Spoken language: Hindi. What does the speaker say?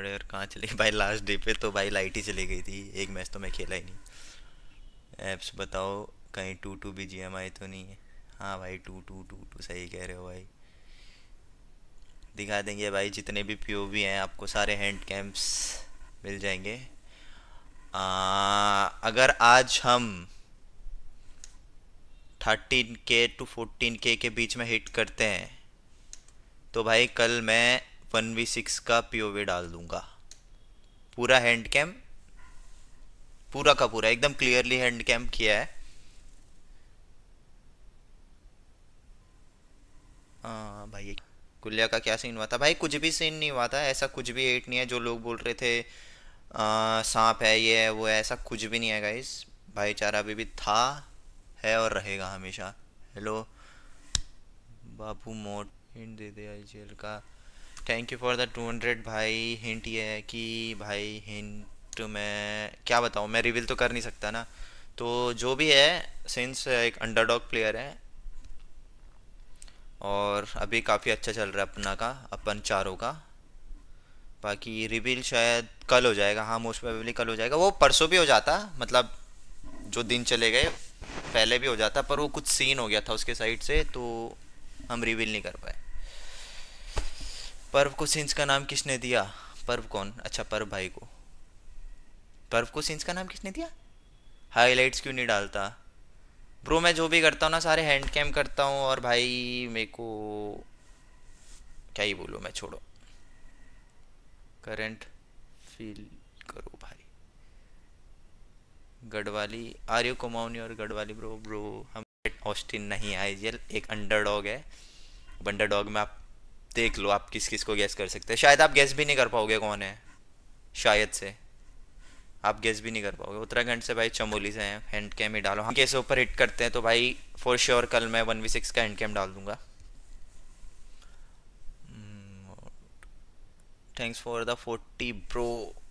प्लेयर कहाँ चले गए भाई लास्ट डे पे तो भाई लाइट ही चली गई थी एक मैच तो मैं खेला ही नहीं ऐप्स बताओ कहीं टू टू भी जी एम आई तो नहीं है हाँ भाई टू टू टू टू सही कह रहे हो भाई दिखा देंगे भाई जितने भी पी वी हैं आपको सारे हैंड कैम्प्स मिल जाएंगे आ, अगर आज हम थर्टीन के टू फोर्टीन के के बीच में हिट करते हैं तो भाई कल मैं वन वी सिक्स का पी डाल दूंगा पूरा हैंड कैम पूरा का पूरा एकदम क्लियरली हैंड कैम किया है आ, हाँ, भाई कुल्लिया का क्या सीन हुआ था भाई कुछ भी सीन नहीं हुआ था ऐसा कुछ भी हेट नहीं है जो लोग बोल रहे थे सांप है ये है वो है ऐसा कुछ भी नहीं है गाइस भाईचारा अभी भी था है और रहेगा हमेशा हेलो बाबू मोट हिंट दे दे जेल का thank you for the two hundred भाई हिंट ये है कि भाई हिंट मैं क्या बताऊँ मैं रिवील तो कर नहीं सकता ना तो जो भी है सिंस एक अंडरडॉग प्लेयर है और अभी काफ़ी अच्छा चल रहा है अपना का अपन चारों का बाकी रिवील शायद कल हो जाएगा हाँ मोस्ट प्रोबेबली कल हो जाएगा वो परसों भी हो जाता मतलब जो दिन चले गए पहले भी हो जाता पर वो कुछ सीन हो गया था उसके साइड से तो हम रिवील नहीं कर पाए पर्व को सिंस का नाम किसने दिया पर्व कौन अच्छा पर्व भाई को पर्व को सिंस का नाम किसने दिया हाइलाइट्स क्यों नहीं डालता ब्रो मैं जो भी करता हूँ ना सारे हैंड कैम करता हूँ और भाई मेरे को क्या ही बोलूँ मैं छोड़ो करंट फील करो भाई गढ़वाली आर्यो कुमाऊनी और गढ़वाली ब्रो ब्रो हम ऑस्टिन नहीं आई एक अंडरडॉग है अंडरडॉग में आप देख लो आप किस किस को गैस कर सकते हैं शायद आप गैस भी नहीं कर पाओगे कौन है शायद से आप गैस भी नहीं कर पाओगे उत्तराखंड से भाई चमोली से हैं हैंड कैम ही डालो हम हाँ, कैसे ऊपर हिट करते हैं तो भाई फॉर श्योर कल मैं वन वी सिक्स का हैंड कैम डाल दूंगा thanks for the forty bro